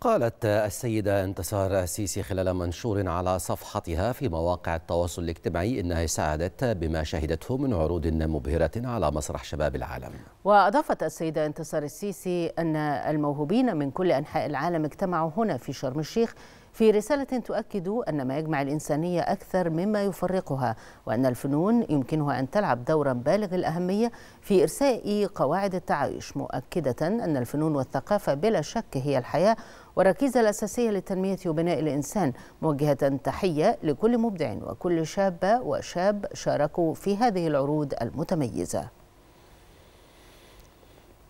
قالت السيدة انتصار السيسي خلال منشور على صفحتها في مواقع التواصل الاجتماعي إنها سعدت بما شهدته من عروض مبهرة على مسرح شباب العالم وأضافت السيدة انتصار السيسي أن الموهوبين من كل أنحاء العالم اجتمعوا هنا في شرم الشيخ في رسالة تؤكد أن ما يجمع الإنسانية أكثر مما يفرقها وأن الفنون يمكنها أن تلعب دورا بالغ الأهمية في إرساء قواعد التعايش مؤكدة أن الفنون والثقافة بلا شك هي الحياة والركيزة الأساسية للتنمية وبناء الإنسان موجهة تحية لكل مبدع وكل شابة وشاب شاركوا في هذه العروض المتميزة